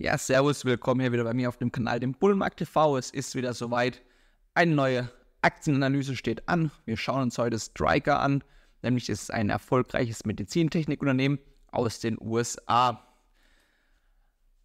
Ja, servus, willkommen hier wieder bei mir auf dem Kanal, dem Bullenmarkt TV. Es ist wieder soweit. Eine neue Aktienanalyse steht an. Wir schauen uns heute Striker an. Nämlich ist es ein erfolgreiches Medizintechnikunternehmen aus den USA.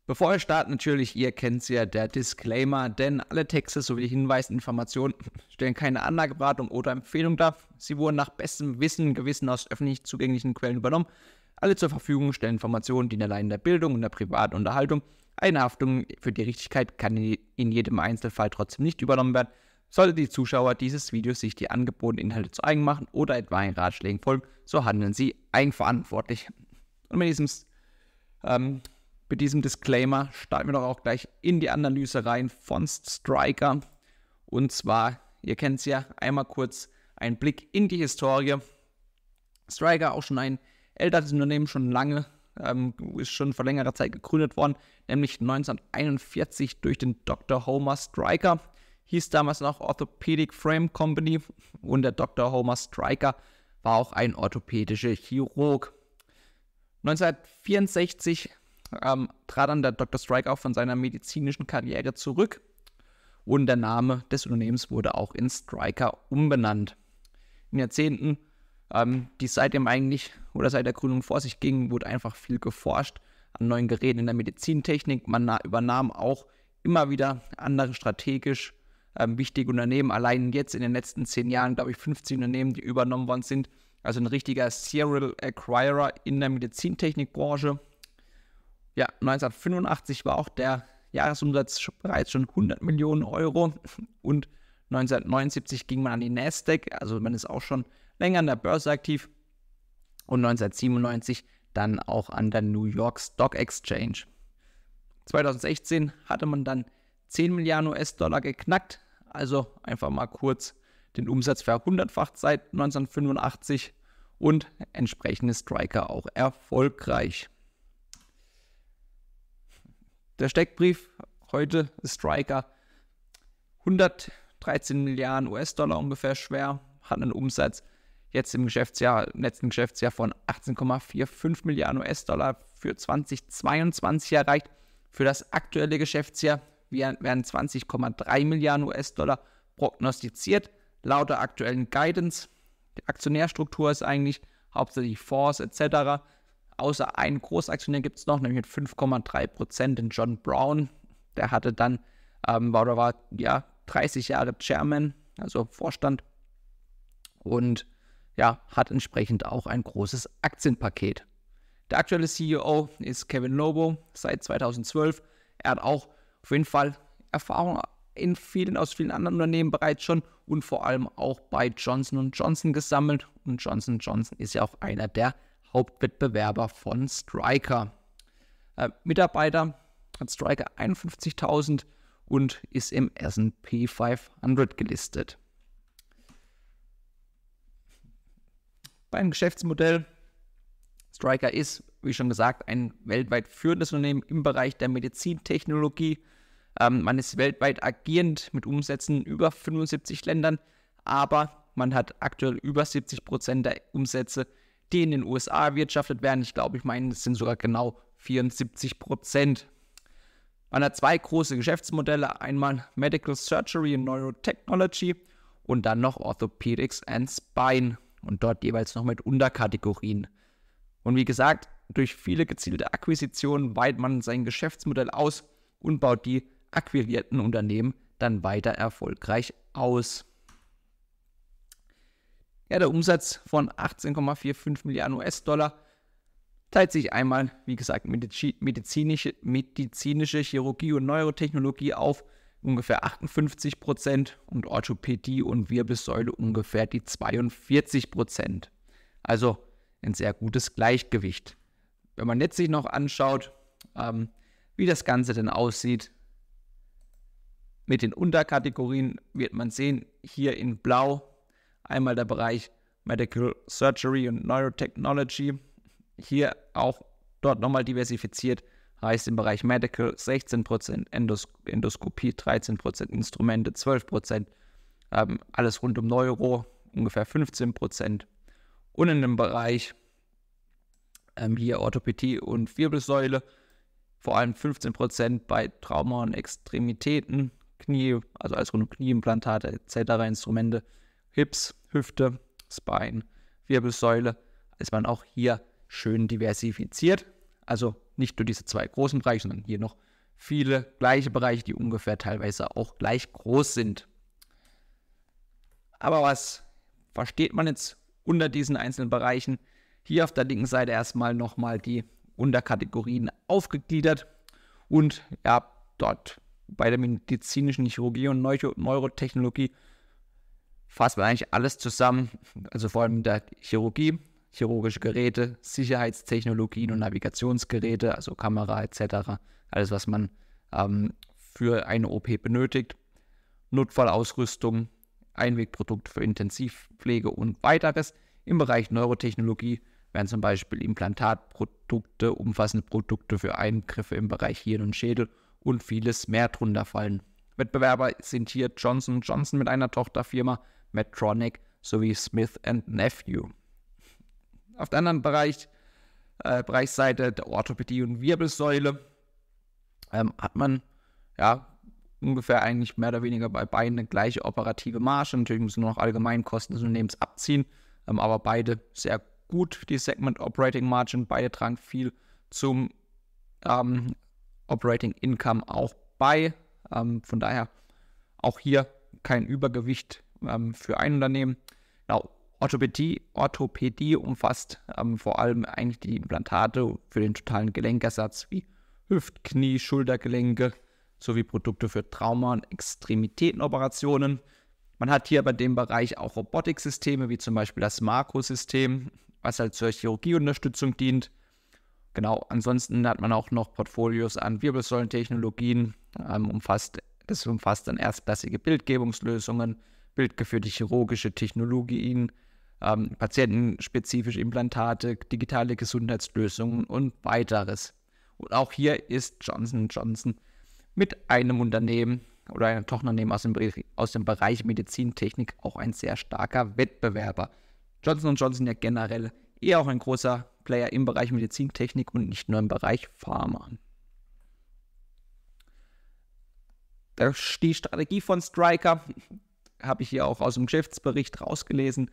Bevor wir starten, natürlich, ihr kennt es ja der Disclaimer, denn alle Texte sowie die Hinweise, und Informationen stellen keine Anlageberatung oder Empfehlung dar. Sie wurden nach bestem Wissen und Gewissen aus öffentlich zugänglichen Quellen übernommen. Alle zur Verfügung stellen Informationen, die allein der Bildung und der privaten Unterhaltung eine Haftung für die Richtigkeit kann in jedem Einzelfall trotzdem nicht übernommen werden. Sollte die Zuschauer dieses Videos sich die angebotenen Inhalte zu eigen machen oder etwaigen Ratschlägen folgen, so handeln sie eigenverantwortlich. Und mit diesem, ähm, mit diesem Disclaimer starten wir doch auch gleich in die Analyse rein von Striker. Und zwar, ihr kennt es ja, einmal kurz ein Blick in die Historie. Striker auch schon ein älteres Unternehmen, schon lange ähm, ist schon vor längerer Zeit gegründet worden, nämlich 1941 durch den Dr. Homer Stryker. Hieß damals noch Orthopedic Frame Company und der Dr. Homer Stryker war auch ein orthopädischer Chirurg. 1964 ähm, trat dann der Dr. Stryker auch von seiner medizinischen Karriere zurück und der Name des Unternehmens wurde auch in Stryker umbenannt. In Jahrzehnten ähm, die seitdem eigentlich oder seit der Gründung vor sich ging, wurde einfach viel geforscht an neuen Geräten in der Medizintechnik. Man übernahm auch immer wieder andere strategisch ähm, wichtige Unternehmen. Allein jetzt in den letzten zehn Jahren, glaube ich, 15 Unternehmen, die übernommen worden sind. Also ein richtiger Serial Acquirer in der Medizintechnikbranche. Ja, 1985 war auch der Jahresumsatz bereits schon 100 Millionen Euro und 1979 ging man an die Nasdaq, also man ist auch schon länger an der Börse aktiv. Und 1997 dann auch an der New York Stock Exchange. 2016 hatte man dann 10 Milliarden US-Dollar geknackt, also einfach mal kurz den Umsatz verhundertfacht seit 1985 und entsprechende Striker auch erfolgreich. Der Steckbrief heute ist Striker 100 Milliarden. 13 Milliarden US-Dollar ungefähr schwer, hat einen Umsatz jetzt im Geschäftsjahr, im letzten Geschäftsjahr von 18,45 Milliarden US-Dollar für 2022 erreicht. Für das aktuelle Geschäftsjahr werden 20,3 Milliarden US-Dollar prognostiziert, laut aktuellen Guidance. Die Aktionärstruktur ist eigentlich hauptsächlich Fonds etc. Außer einen Großaktionär gibt es noch, nämlich mit 5,3 Prozent den John Brown. Der hatte dann, ähm, war, war ja 30 Jahre Chairman, also Vorstand, und ja, hat entsprechend auch ein großes Aktienpaket. Der aktuelle CEO ist Kevin Lobo seit 2012. Er hat auch auf jeden Fall Erfahrung in vielen, aus vielen anderen Unternehmen bereits schon und vor allem auch bei Johnson Johnson gesammelt. Und Johnson Johnson ist ja auch einer der Hauptwettbewerber von Striker. Äh, Mitarbeiter hat Striker 51.000 und ist im SP 500 gelistet. Beim Geschäftsmodell Striker ist, wie schon gesagt, ein weltweit führendes Unternehmen im Bereich der Medizintechnologie. Ähm, man ist weltweit agierend mit Umsätzen in über 75 Ländern, aber man hat aktuell über 70 Prozent der Umsätze, die in den USA erwirtschaftet werden. Ich glaube, ich meine, es sind sogar genau 74 Prozent. Man hat zwei große Geschäftsmodelle, einmal Medical Surgery and Neurotechnology und dann noch Orthopedics and Spine und dort jeweils noch mit Unterkategorien. Und wie gesagt, durch viele gezielte Akquisitionen weitet man sein Geschäftsmodell aus und baut die akquirierten Unternehmen dann weiter erfolgreich aus. Ja, der Umsatz von 18,45 Milliarden US-Dollar teilt sich einmal, wie gesagt, medizinische, medizinische Chirurgie und Neurotechnologie auf, ungefähr 58 Prozent und Orthopädie und Wirbelsäule ungefähr die 42 Prozent. Also ein sehr gutes Gleichgewicht. Wenn man jetzt sich noch anschaut, ähm, wie das Ganze denn aussieht, mit den Unterkategorien wird man sehen, hier in blau einmal der Bereich Medical Surgery und Neurotechnology, hier auch dort nochmal diversifiziert, heißt im Bereich Medical 16%, Endos Endoskopie 13%, Instrumente 12%, ähm, alles rund um Neuro ungefähr 15%. Und in dem Bereich ähm, hier Orthopädie und Wirbelsäule vor allem 15% bei Trauma und Extremitäten, Knie, also alles rund um Knieimplantate etc., Instrumente, Hips, Hüfte, Spine, Wirbelsäule ist man auch hier schön diversifiziert. Also nicht nur diese zwei großen Bereiche, sondern hier noch viele gleiche Bereiche, die ungefähr teilweise auch gleich groß sind. Aber was versteht man jetzt unter diesen einzelnen Bereichen? Hier auf der linken Seite erstmal nochmal die Unterkategorien aufgegliedert und ja, dort bei der medizinischen Chirurgie und Neuro Neurotechnologie fasst man eigentlich alles zusammen, also vor allem in der Chirurgie, chirurgische Geräte, Sicherheitstechnologien und Navigationsgeräte, also Kamera etc., alles, was man ähm, für eine OP benötigt, Notfallausrüstung, Einwegprodukte für Intensivpflege und weiteres. Im Bereich Neurotechnologie werden zum Beispiel Implantatprodukte, umfassende Produkte für Eingriffe im Bereich Hirn und Schädel und vieles mehr drunter fallen. Wettbewerber sind hier Johnson Johnson mit einer Tochterfirma, Medtronic sowie Smith Nephew. Auf der anderen Bereich, äh, Bereichsseite der Orthopädie und Wirbelsäule ähm, hat man ja ungefähr eigentlich mehr oder weniger bei beiden eine gleiche operative Marge. Natürlich müssen nur noch allgemein Kosten des Unternehmens abziehen, ähm, aber beide sehr gut die Segment Operating Margin. Beide tragen viel zum ähm, Operating Income auch bei. Ähm, von daher auch hier kein Übergewicht ähm, für ein Unternehmen. Genau, Orthopädie, Orthopädie umfasst ähm, vor allem eigentlich die Implantate für den totalen Gelenkersatz wie Hüft-, Knie-, Schultergelenke sowie Produkte für Trauma- und Extremitätenoperationen. Man hat hier bei dem Bereich auch Robotiksysteme wie zum Beispiel das Makrosystem, was halt zur Chirurgieunterstützung dient. Genau, ansonsten hat man auch noch Portfolios an Wirbelsäulentechnologien, ähm, umfasst, das umfasst dann erstklassige Bildgebungslösungen, bildgeführte chirurgische Technologien, ähm, patientenspezifische Implantate, digitale Gesundheitslösungen und weiteres. Und auch hier ist Johnson Johnson mit einem Unternehmen oder einem Tochterunternehmen aus dem, aus dem Bereich Medizintechnik auch ein sehr starker Wettbewerber. Johnson Johnson ja generell eher auch ein großer Player im Bereich Medizintechnik und nicht nur im Bereich Pharma. Die Strategie von Striker habe ich hier auch aus dem Geschäftsbericht rausgelesen,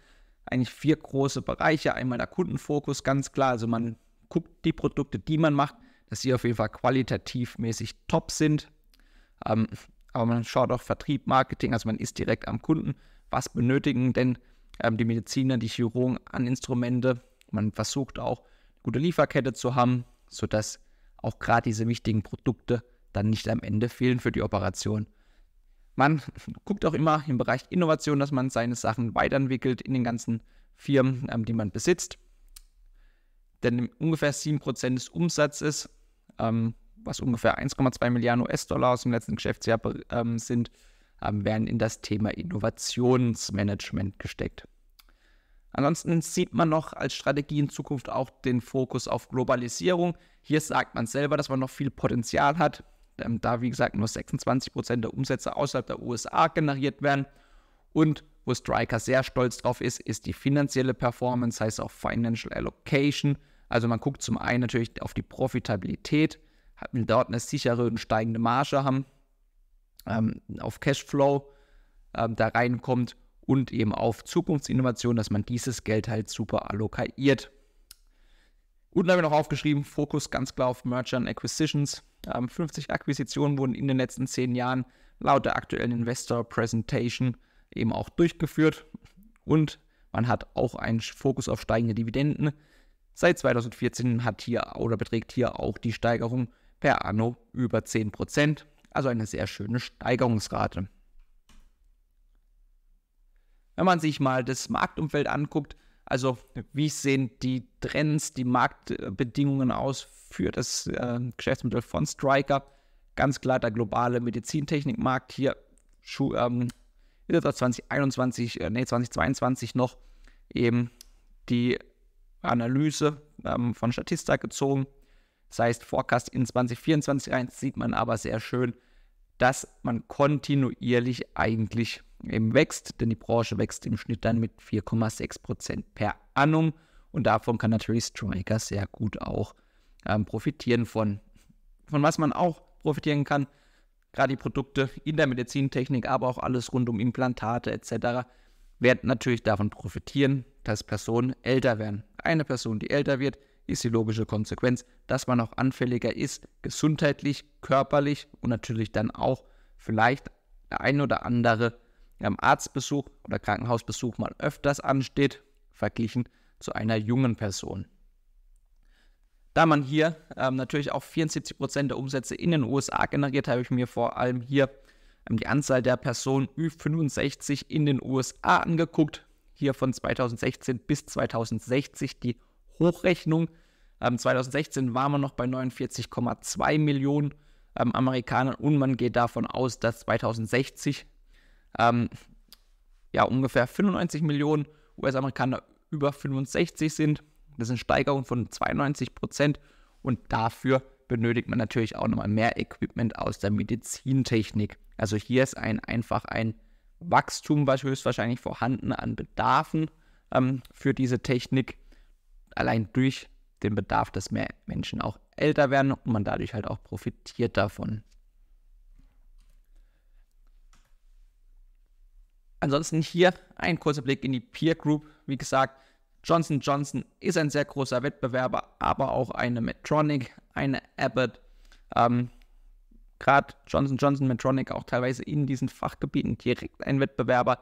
eigentlich vier große Bereiche. Einmal der Kundenfokus, ganz klar. Also man guckt die Produkte, die man macht, dass sie auf jeden Fall qualitativ mäßig top sind. Ähm, aber man schaut auch Vertrieb, Marketing, also man ist direkt am Kunden. Was benötigen denn ähm, die Mediziner, die Chirurgen an Instrumente? Man versucht auch, eine gute Lieferkette zu haben, sodass auch gerade diese wichtigen Produkte dann nicht am Ende fehlen für die Operation. Man guckt auch immer im Bereich Innovation, dass man seine Sachen weiterentwickelt in den ganzen Firmen, ähm, die man besitzt. Denn ungefähr 7% des Umsatzes, ähm, was ungefähr 1,2 Milliarden US-Dollar aus dem letzten Geschäftsjahr ähm, sind, ähm, werden in das Thema Innovationsmanagement gesteckt. Ansonsten sieht man noch als Strategie in Zukunft auch den Fokus auf Globalisierung. Hier sagt man selber, dass man noch viel Potenzial hat ähm, da wie gesagt nur 26 Prozent der Umsätze außerhalb der USA generiert werden. Und wo Striker sehr stolz drauf ist, ist die finanzielle Performance, heißt auch Financial Allocation. Also man guckt zum einen natürlich auf die Profitabilität, will dort eine sichere und steigende Marge haben, ähm, auf Cashflow ähm, da reinkommt und eben auf Zukunftsinnovation, dass man dieses Geld halt super allokiert. Und dann habe ich noch aufgeschrieben, Fokus ganz klar auf Merger and Acquisitions. 50 ähm, Akquisitionen wurden in den letzten zehn Jahren laut der aktuellen Investor Presentation eben auch durchgeführt. Und man hat auch einen Fokus auf steigende Dividenden. Seit 2014 hat hier oder beträgt hier auch die Steigerung per anno über 10%, also eine sehr schöne Steigerungsrate. Wenn man sich mal das Marktumfeld anguckt, also wie sehen die Trends, die Marktbedingungen aus für das äh, Geschäftsmodell von Striker? Ganz klar der globale Medizintechnikmarkt hier, Schu ähm, 2021, äh, nee, 2022 noch eben die Analyse ähm, von Statista gezogen. Das heißt, Forecast in 2024 rein sieht man aber sehr schön, dass man kontinuierlich eigentlich eben wächst, denn die Branche wächst im Schnitt dann mit 4,6 Prozent per annum und davon kann natürlich Striker sehr gut auch ähm, profitieren von, von was man auch profitieren kann. Gerade die Produkte in der Medizintechnik, aber auch alles rund um Implantate etc. werden natürlich davon profitieren, dass Personen älter werden. Eine Person, die älter wird, ist die logische Konsequenz, dass man auch anfälliger ist, gesundheitlich, körperlich und natürlich dann auch vielleicht der ein oder andere am Arztbesuch oder Krankenhausbesuch mal öfters ansteht, verglichen zu einer jungen Person. Da man hier ähm, natürlich auch 74% Prozent der Umsätze in den USA generiert, habe ich mir vor allem hier ähm, die Anzahl der Personen Ü65 in den USA angeguckt. Hier von 2016 bis 2060 die Hochrechnung. Ähm, 2016 waren wir noch bei 49,2 Millionen ähm, Amerikanern und man geht davon aus, dass 2060 ähm, ja, ungefähr 95 Millionen US-Amerikaner über 65 sind. Das ist eine Steigerung von 92 Prozent. Und dafür benötigt man natürlich auch nochmal mehr Equipment aus der Medizintechnik. Also hier ist ein, einfach ein Wachstum was höchstwahrscheinlich vorhanden an Bedarfen ähm, für diese Technik. Allein durch den Bedarf, dass mehr Menschen auch älter werden und man dadurch halt auch profitiert davon. Ansonsten hier ein kurzer Blick in die Peer Group. Wie gesagt, Johnson Johnson ist ein sehr großer Wettbewerber, aber auch eine Medtronic, eine Abbott. Ähm, Gerade Johnson Johnson, Medtronic auch teilweise in diesen Fachgebieten direkt ein Wettbewerber.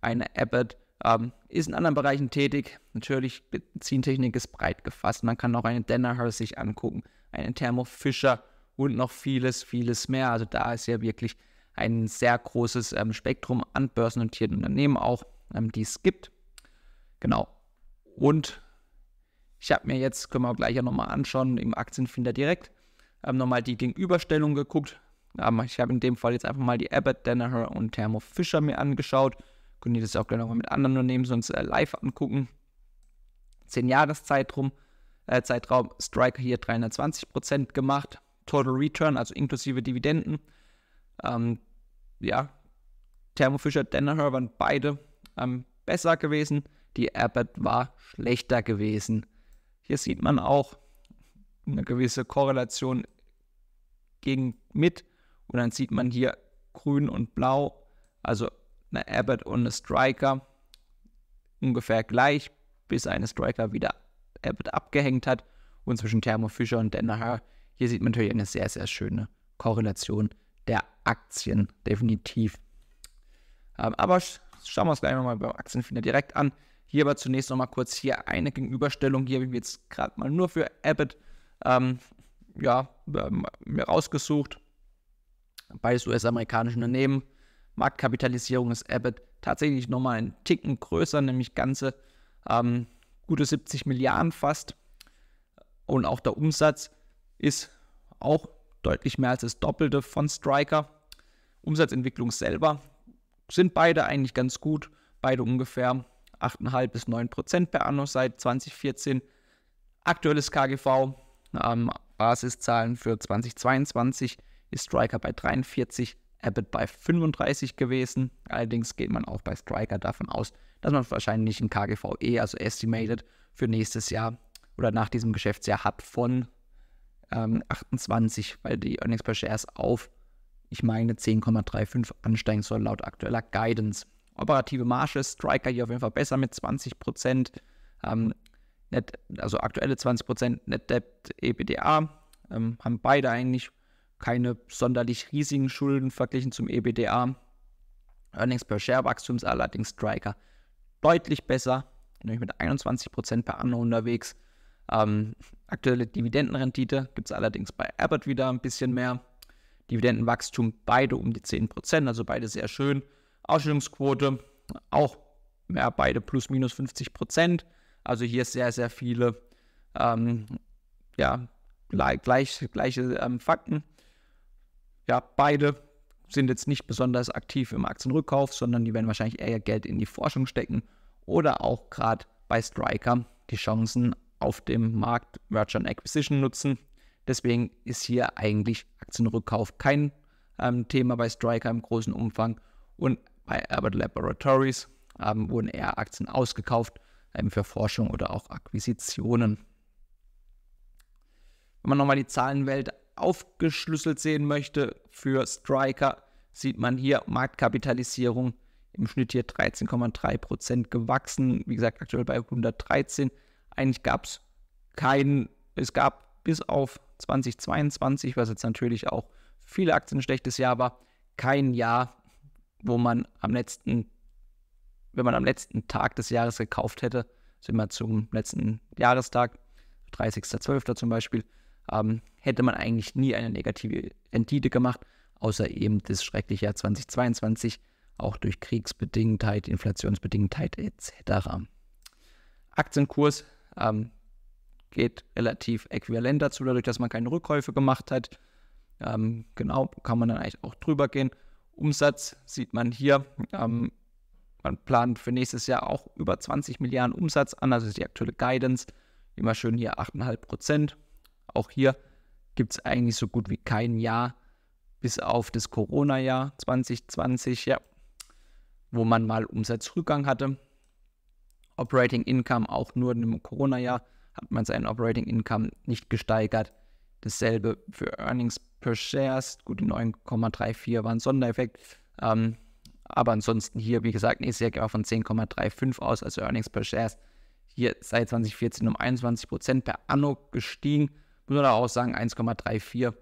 Eine Abbott ähm, ist in anderen Bereichen tätig. Natürlich, Medizintechnik ist breit gefasst. Man kann auch eine Dennerhurst sich angucken, eine Thermo Fischer und noch vieles, vieles mehr. Also da ist ja wirklich ein sehr großes ähm, Spektrum an börsennotierten Unternehmen auch, ähm, die es gibt. Genau. Und ich habe mir jetzt, können wir gleich ja nochmal anschauen, im Aktienfinder direkt ähm, nochmal die Gegenüberstellung geguckt. Ähm, ich habe in dem Fall jetzt einfach mal die Abbott, Danaher und Thermo Fisher mir angeschaut. Könnt ihr das auch gerne nochmal mit anderen Unternehmen sonst äh, live angucken. 10 Jahreszeitraum, äh, Zeitraum Striker hier 320% gemacht. Total Return, also inklusive Dividenden, ähm, ja, Thermo Fischer, Danaher waren beide ähm, besser gewesen. Die Abbott war schlechter gewesen. Hier sieht man auch eine gewisse Korrelation gegen mit. Und dann sieht man hier grün und blau, also eine Abbott und eine Striker ungefähr gleich, bis eine Striker wieder Abbott abgehängt hat. Und zwischen Thermo Fischer und Danaher, hier sieht man natürlich eine sehr, sehr schöne Korrelation der Aktien, definitiv. Ähm, aber sch schauen wir uns gleich nochmal beim Aktienfinder direkt an. Hier aber zunächst nochmal kurz hier eine Gegenüberstellung. Hier habe ich mir jetzt gerade mal nur für Abbott ähm, ja, ähm, mir rausgesucht. Beides US-amerikanische Unternehmen. Marktkapitalisierung ist Abbott tatsächlich nochmal einen Ticken größer, nämlich ganze ähm, gute 70 Milliarden fast. Und auch der Umsatz ist auch deutlich mehr als das Doppelte von Striker. Umsatzentwicklung selber sind beide eigentlich ganz gut, beide ungefähr 8,5 bis 9 Prozent per Anno seit 2014. Aktuelles KGV, ähm, Basiszahlen für 2022 ist Striker bei 43, Abbott bei 35 gewesen. Allerdings geht man auch bei Striker davon aus, dass man wahrscheinlich ein KGVE, eh, also Estimated, für nächstes Jahr oder nach diesem Geschäftsjahr hat von ähm, 28, weil die Earnings per Share auf, ich meine, 10,35 ansteigen soll, laut aktueller Guidance. Operative Marge, Striker hier auf jeden Fall besser mit 20 Ähm, Net, also aktuelle 20 Prozent Net Debt EBDA, ähm, haben beide eigentlich keine sonderlich riesigen Schulden verglichen zum EBDA. Earnings per Share Wachstum ist allerdings Striker deutlich besser, nämlich mit 21 per Anno unterwegs. Ähm, Aktuelle Dividendenrendite gibt es allerdings bei Abbott wieder ein bisschen mehr. Dividendenwachstum beide um die 10%, also beide sehr schön. Ausschüttungsquote auch mehr, beide plus minus 50%. Also hier sehr, sehr viele ähm, ja, gleich, gleiche ähm, Fakten. Ja, beide sind jetzt nicht besonders aktiv im Aktienrückkauf, sondern die werden wahrscheinlich eher Geld in die Forschung stecken oder auch gerade bei Striker die Chancen auf dem Markt Merchant Acquisition nutzen. Deswegen ist hier eigentlich Aktienrückkauf kein ähm, Thema bei Striker im großen Umfang. Und bei Abbott Laboratories ähm, wurden eher Aktien ausgekauft ähm, für Forschung oder auch Akquisitionen. Wenn man nochmal die Zahlenwelt aufgeschlüsselt sehen möchte für Striker, sieht man hier Marktkapitalisierung im Schnitt hier 13,3% gewachsen. Wie gesagt, aktuell bei 113 eigentlich gab es keinen, es gab bis auf 2022, was jetzt natürlich auch für viele Aktien ein schlechtes Jahr war, kein Jahr, wo man am letzten, wenn man am letzten Tag des Jahres gekauft hätte, sind wir zum letzten Jahrestag, 30.12. zum Beispiel, ähm, hätte man eigentlich nie eine negative Rendite gemacht, außer eben das schreckliche Jahr 2022, auch durch Kriegsbedingtheit, Inflationsbedingtheit etc. Aktienkurs ähm, geht relativ äquivalent dazu, dadurch, dass man keine Rückkäufe gemacht hat. Ähm, genau, kann man dann eigentlich auch drüber gehen. Umsatz sieht man hier. Ähm, man plant für nächstes Jahr auch über 20 Milliarden Umsatz an, also ist die aktuelle Guidance. Immer schön hier 8,5 Prozent. Auch hier gibt es eigentlich so gut wie kein Jahr, bis auf das Corona-Jahr 2020, ja, wo man mal Umsatzrückgang hatte. Operating Income auch nur im Corona-Jahr hat man sein Operating Income nicht gesteigert. Dasselbe für Earnings per Shares. Gut, die 9,34 waren Sondereffekt. Ähm, aber ansonsten hier, wie gesagt, nächstes Jahr geht man von 10,35 aus, also Earnings per Shares hier seit 2014 um 21 Prozent per Anno gestiegen. Muss man auch sagen, 1,34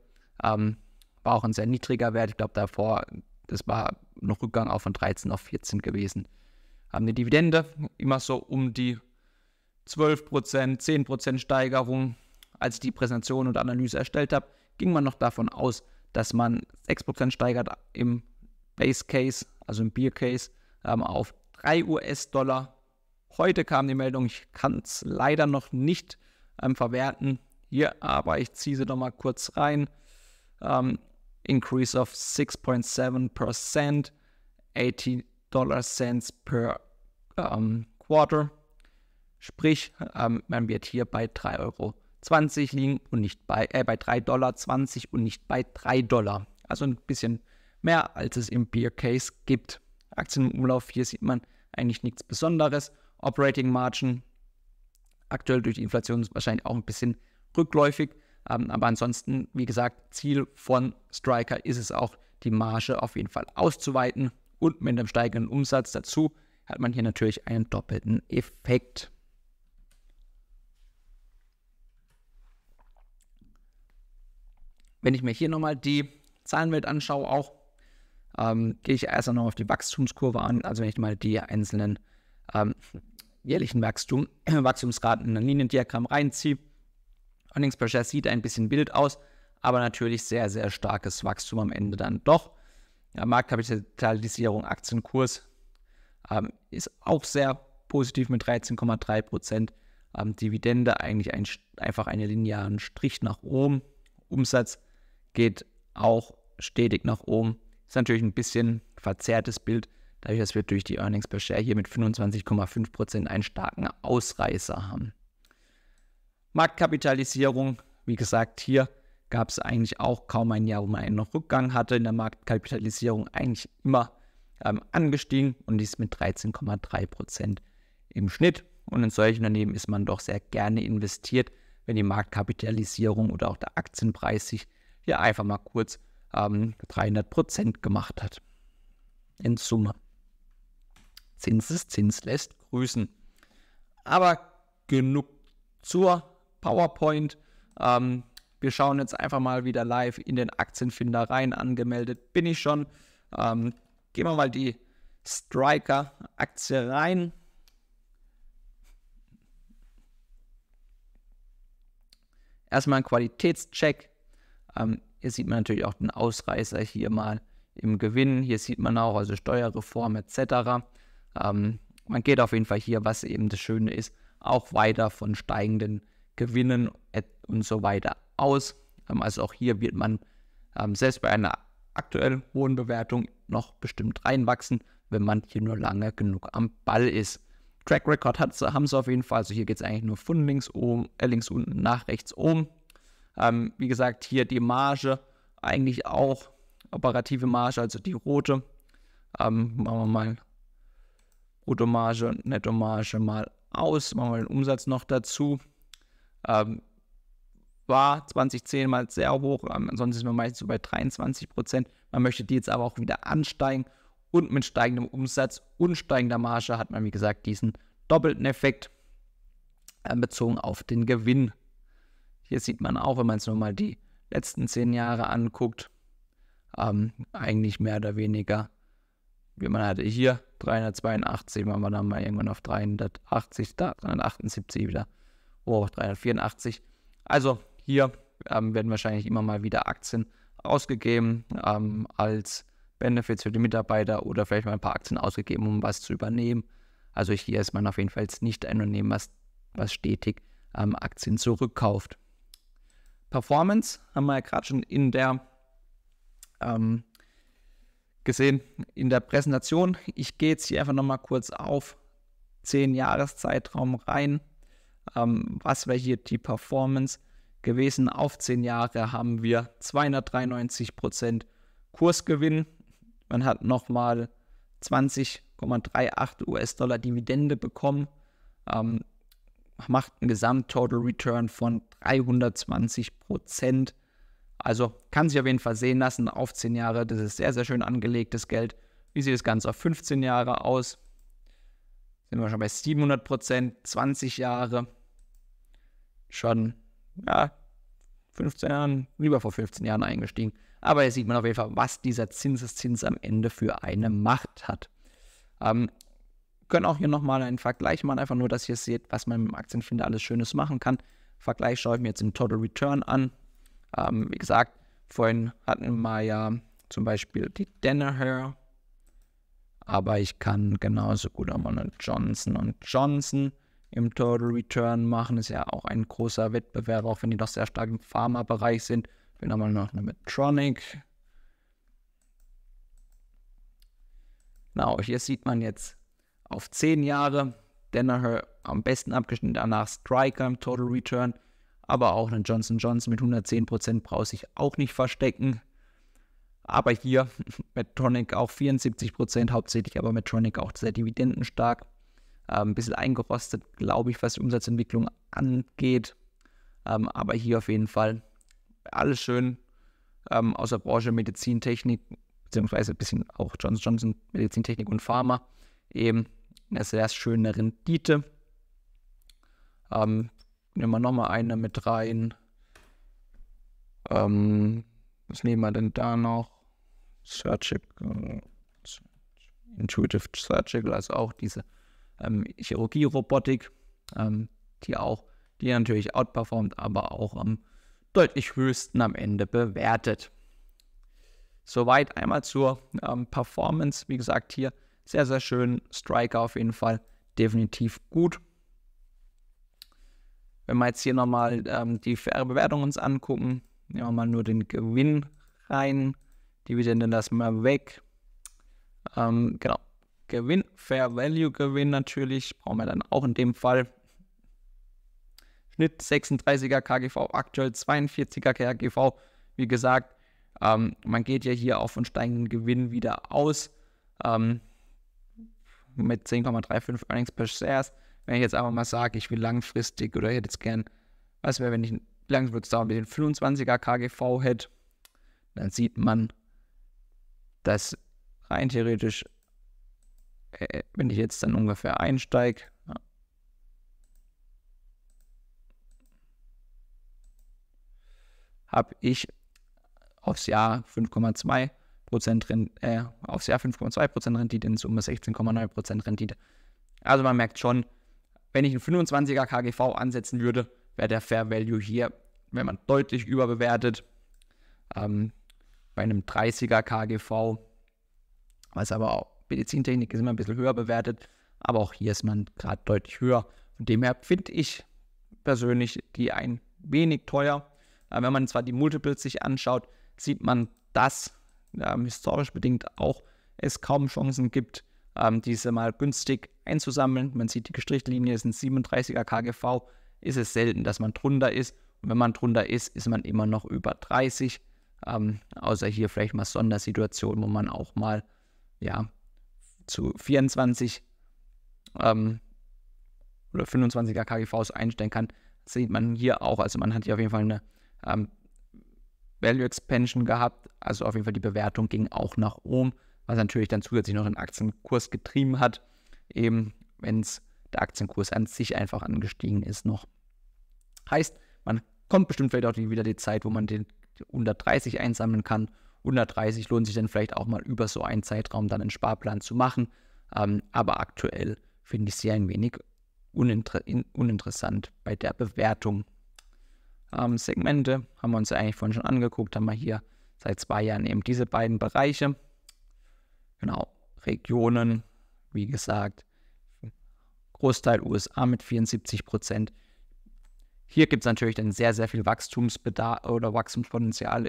ähm, war auch ein sehr niedriger Wert. Ich glaube, davor, das war noch Rückgang auch von 13 auf 14 gewesen haben eine Dividende, immer so um die 12%, 10% Steigerung. Als ich die Präsentation und Analyse erstellt habe, ging man noch davon aus, dass man 6% steigert im Base Case, also im Beer Case, ähm, auf 3 US-Dollar. Heute kam die Meldung, ich kann es leider noch nicht ähm, verwerten. Hier aber, ich ziehe sie nochmal kurz rein. Ähm, increase of 6.7%, 18 Dollar Cents per ähm, Quarter. Sprich, ähm, man wird hier bei 3,20 Euro liegen und nicht bei, äh, bei 3,20 Dollar und nicht bei 3 Dollar. Also ein bisschen mehr, als es im Beer Case gibt. Aktien im Umlauf, hier sieht man eigentlich nichts Besonderes. Operating Margin, aktuell durch die Inflation ist wahrscheinlich auch ein bisschen rückläufig. Ähm, aber ansonsten, wie gesagt, Ziel von Striker ist es auch, die Marge auf jeden Fall auszuweiten und mit einem steigenden Umsatz dazu hat man hier natürlich einen doppelten Effekt. Wenn ich mir hier nochmal die Zahlenwelt anschaue, auch ähm, gehe ich erst noch auf die Wachstumskurve an, also wenn ich mal die einzelnen ähm, jährlichen Wachstum, Wachstumsraten in ein Liniendiagramm reinziehe. Earnings per Share sieht ein bisschen wild aus, aber natürlich sehr, sehr starkes Wachstum am Ende dann doch. Ja, Marktkapitalisierung, Aktienkurs ähm, ist auch sehr positiv mit 13,3 Prozent. Ähm, Dividende eigentlich ein, einfach einen linearen Strich nach oben. Umsatz geht auch stetig nach oben. Ist natürlich ein bisschen verzerrtes Bild, dadurch, dass wir durch die Earnings per Share hier mit 25,5 Prozent einen starken Ausreißer haben. Marktkapitalisierung, wie gesagt, hier gab es eigentlich auch kaum ein Jahr, wo man einen Rückgang hatte. In der Marktkapitalisierung eigentlich immer ähm, angestiegen und dies mit 13,3 Prozent im Schnitt. Und in solchen Unternehmen ist man doch sehr gerne investiert, wenn die Marktkapitalisierung oder auch der Aktienpreis sich hier einfach mal kurz ähm, 300 Prozent gemacht hat. In Summe. Zinseszins lässt grüßen. Aber genug zur PowerPoint. Ähm, wir schauen jetzt einfach mal wieder live in den Aktienfinder rein. Angemeldet bin ich schon. Ähm, gehen wir mal die Striker-Aktie rein. Erstmal ein Qualitätscheck. Ähm, hier sieht man natürlich auch den Ausreißer hier mal im Gewinn. Hier sieht man auch, also Steuerreform etc. Ähm, man geht auf jeden Fall hier, was eben das Schöne ist, auch weiter von steigenden Gewinnen und so weiter aus. Ähm, also auch hier wird man ähm, selbst bei einer aktuell hohen Bewertung noch bestimmt reinwachsen, wenn man hier nur lange genug am Ball ist. Track Record haben sie auf jeden Fall. Also hier geht es eigentlich nur von links oben, äh, links unten nach rechts oben. Ähm, wie gesagt, hier die Marge eigentlich auch operative Marge, also die rote. Ähm, machen wir mal Bruttomarge, Nettomarge mal aus, machen wir den Umsatz noch dazu. Ähm, war 2010 mal sehr hoch, ansonsten sind wir meistens so bei 23 Prozent. Man möchte die jetzt aber auch wieder ansteigen und mit steigendem Umsatz und steigender Marge hat man, wie gesagt, diesen doppelten Effekt äh, bezogen auf den Gewinn. Hier sieht man auch, wenn man es nur mal die letzten zehn Jahre anguckt, ähm, eigentlich mehr oder weniger, wie man hatte hier 382, man war dann mal irgendwann auf 380, da 378 wieder, oh, 384. Also hier ähm, werden wahrscheinlich immer mal wieder Aktien ausgegeben ähm, als Benefits für die Mitarbeiter oder vielleicht mal ein paar Aktien ausgegeben, um was zu übernehmen. Also hier ist man auf jeden Fall nicht ein Unternehmen, was, was stetig ähm, Aktien zurückkauft. Performance haben wir ja gerade schon in der ähm, gesehen in der Präsentation. Ich gehe jetzt hier einfach nochmal kurz auf 10 Jahreszeitraum rein. Ähm, was wäre hier die Performance? gewesen. Auf zehn Jahre haben wir 293 Kursgewinn. Man hat nochmal 20,38 US-Dollar Dividende bekommen. Ähm, macht einen Gesamt-Total Return von 320 Also kann sich auf jeden Fall sehen lassen auf 10 Jahre. Das ist sehr, sehr schön angelegtes Geld. Wie sieht das Ganze auf 15 Jahre aus? Sind wir schon bei 700 20 Jahre. Schon ja, 15 Jahren, lieber vor 15 Jahren eingestiegen. Aber hier sieht man auf jeden Fall, was dieser Zinseszins am Ende für eine Macht hat. Ähm, können auch hier nochmal einen Vergleich machen, einfach nur, dass ihr seht, was man mit dem Aktienfinder alles Schönes machen kann. Vergleich schaue ich mir jetzt im Total Return an. Ähm, wie gesagt, vorhin hatten wir ja zum Beispiel die Danaher, aber ich kann genauso gut auch mal eine Johnson und Johnson im Total Return machen. Ist ja auch ein großer Wettbewerb, auch wenn die noch sehr stark im Pharma-Bereich sind. Bin nochmal noch eine Medtronic. Genau, hier sieht man jetzt auf 10 Jahre Danaher am besten abgeschnitten, danach Striker im Total Return, aber auch eine Johnson Johnson mit 110% brauche ich auch nicht verstecken. Aber hier Medtronic auch 74%, hauptsächlich aber Medtronic auch sehr dividendenstark. Ähm, ein bisschen eingerostet, glaube ich, was die Umsatzentwicklung angeht. Ähm, aber hier auf jeden Fall alles schön ähm, aus der Branche Medizintechnik, beziehungsweise ein bisschen auch Johnson Johnson, Medizintechnik und Pharma. Eben eine sehr schöne Rendite. Ähm, nehmen wir nochmal eine mit rein. Ähm, was nehmen wir denn da noch? Surgical, Intuitive Surgical, also auch diese ähm, Chirurgie-Robotik, ähm, die auch, die natürlich outperformt, aber auch am ähm, deutlich höchsten am Ende bewertet. Soweit einmal zur ähm, Performance. Wie gesagt, hier sehr, sehr schön. Striker auf jeden Fall definitiv gut. Wenn wir jetzt hier nochmal ähm, die faire Bewertung uns angucken, nehmen wir mal nur den Gewinn rein. Dividende lassen wir weg. Ähm, genau, Gewinn, Fair Value Gewinn natürlich, brauchen wir dann auch in dem Fall. Schnitt 36er KGV, aktuell 42er KGV. Wie gesagt, ähm, man geht ja hier auch von steigenden Gewinn wieder aus. Ähm, mit 10,35 Earnings per Shares. Wenn ich jetzt einfach mal sage, ich will langfristig oder hätte jetzt gern, was wäre, wenn ich lang würde den 25er KGV hätte, dann sieht man, dass rein theoretisch äh, wenn ich jetzt dann ungefähr einsteige, habe ich aufs Jahr 5,2 Prozent Rendite, äh, aufs Jahr 5,2 Rendite, in Summe 16,9 Rendite. Also man merkt schon, wenn ich einen 25er KGV ansetzen würde, wäre der Fair Value hier, wenn man deutlich überbewertet. Ähm, bei einem 30er KGV, was aber auch Medizintechnik ist immer ein bisschen höher bewertet, aber auch hier ist man gerade deutlich höher. Von dem her finde ich persönlich die ein wenig teuer. Äh, wenn man zwar die Multiples sich anschaut, sieht man, dass äh, historisch bedingt auch es kaum Chancen gibt, ähm, diese mal günstig einzusammeln. Man sieht, die gestrichte Linie ist ein 37er KGV. Ist es selten, dass man drunter ist. Und wenn man drunter ist, ist man immer noch über 30. Ähm, außer hier vielleicht mal Sondersituationen, wo man auch mal ja, zu 24 ähm, oder 25er KGVs einstellen kann, sieht man hier auch. Also man hat hier auf jeden Fall eine ähm, Value Expansion gehabt, also auf jeden Fall die Bewertung ging auch nach oben, was natürlich dann zusätzlich noch den Aktienkurs getrieben hat, eben wenn es der Aktienkurs an sich einfach angestiegen ist noch. Heißt, man kommt bestimmt vielleicht auch wieder die Zeit, wo man den unter 30 einsammeln kann 130 lohnt sich dann vielleicht auch mal über so einen Zeitraum dann einen Sparplan zu machen. Ähm, aber aktuell finde ich sie ein wenig uninter uninteressant bei der Bewertung. Ähm, Segmente haben wir uns ja eigentlich vorhin schon angeguckt, haben wir hier seit zwei Jahren eben diese beiden Bereiche. Genau, Regionen, wie gesagt, Großteil USA mit 74 Prozent. Hier gibt es natürlich dann sehr, sehr viel Wachstumsbedarf oder Wachstumspotenzial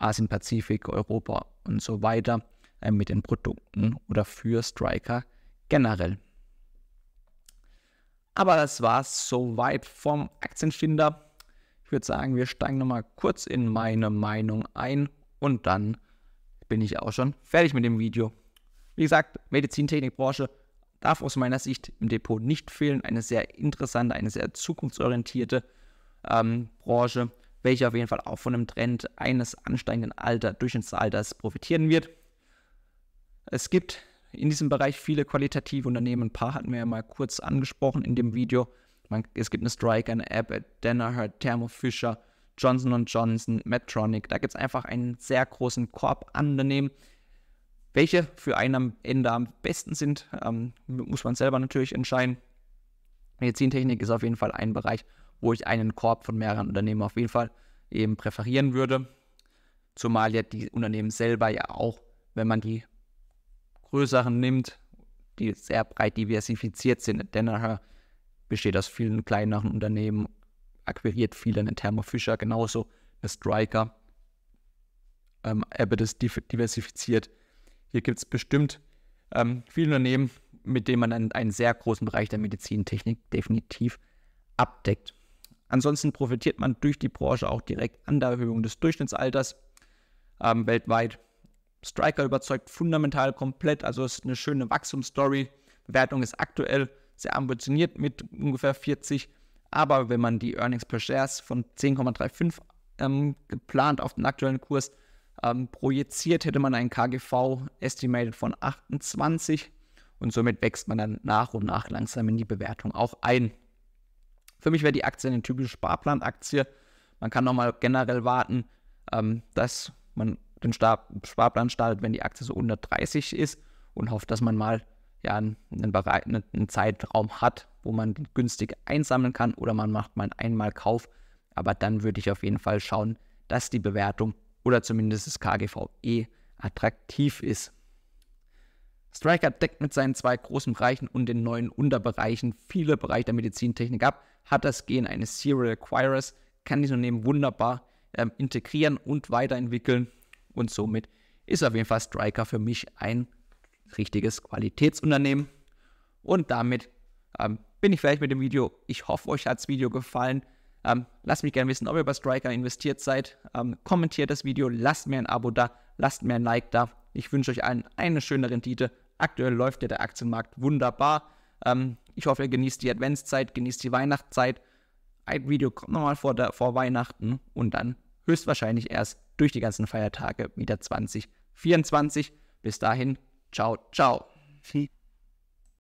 Asien, Pazifik, Europa und so weiter äh, mit den Produkten oder für Striker generell. Aber das war es soweit vom Aktienschinder. Ich würde sagen, wir steigen nochmal kurz in meine Meinung ein und dann bin ich auch schon fertig mit dem Video. Wie gesagt, Medizintechnikbranche darf aus meiner Sicht im Depot nicht fehlen. Eine sehr interessante, eine sehr zukunftsorientierte ähm, Branche welche auf jeden Fall auch von dem Trend eines ansteigenden Alters Durchschnittsalters profitieren wird. Es gibt in diesem Bereich viele qualitative Unternehmen. Ein paar hatten wir ja mal kurz angesprochen in dem Video. Man, es gibt eine Strike, eine Abbott, Danaher, Thermo Fisher, Johnson Johnson, Medtronic. Da gibt es einfach einen sehr großen Korb an Unternehmen. Welche für einen am Ende am besten sind, ähm, muss man selber natürlich entscheiden. Medizintechnik ist auf jeden Fall ein Bereich, wo ich einen Korb von mehreren Unternehmen auf jeden Fall eben präferieren würde. Zumal ja die Unternehmen selber ja auch, wenn man die größeren nimmt, die sehr breit diversifiziert sind, denn besteht aus vielen kleineren Unternehmen, akquiriert viele eine Thermo Fischer, genauso eine Striker. Ähm, Abbott ist diversifiziert. Hier gibt es bestimmt ähm, viele Unternehmen, mit denen man einen, einen sehr großen Bereich der Medizintechnik definitiv abdeckt. Ansonsten profitiert man durch die Branche auch direkt an der Erhöhung des Durchschnittsalters ähm, weltweit. Striker überzeugt fundamental komplett, also ist eine schöne Wachstumsstory. Bewertung ist aktuell sehr ambitioniert mit ungefähr 40, aber wenn man die Earnings per Shares von 10,35 ähm, geplant auf den aktuellen Kurs ähm, projiziert, hätte man einen KGV estimated von 28 und somit wächst man dann nach und nach langsam in die Bewertung auch ein. Für mich wäre die Aktie eine typische Sparplanaktie. Man kann nochmal generell warten, ähm, dass man den Star Sparplan startet, wenn die Aktie so 130 ist und hofft, dass man mal ja, einen, einen, einen Zeitraum hat, wo man günstig einsammeln kann oder man macht mal einen Einmalkauf. Aber dann würde ich auf jeden Fall schauen, dass die Bewertung oder zumindest das KGVE attraktiv ist. Striker deckt mit seinen zwei großen Bereichen und den neuen Unterbereichen viele Bereiche der Medizintechnik ab, hat das Gen eines Serial Acquirers, kann dies Unternehmen wunderbar ähm, integrieren und weiterentwickeln und somit ist auf jeden Fall Striker für mich ein richtiges Qualitätsunternehmen. Und damit ähm, bin ich fertig mit dem Video. Ich hoffe, euch hat das Video gefallen. Ähm, lasst mich gerne wissen, ob ihr bei Striker investiert seid. Ähm, kommentiert das Video, lasst mir ein Abo da, lasst mir ein Like da. Ich wünsche euch allen eine schöne Rendite. Aktuell läuft ja der Aktienmarkt wunderbar. Ähm, ich hoffe, ihr genießt die Adventszeit, genießt die Weihnachtszeit. Ein Video kommt nochmal vor, der, vor Weihnachten und dann höchstwahrscheinlich erst durch die ganzen Feiertage wieder 2024. Bis dahin, ciao, ciao.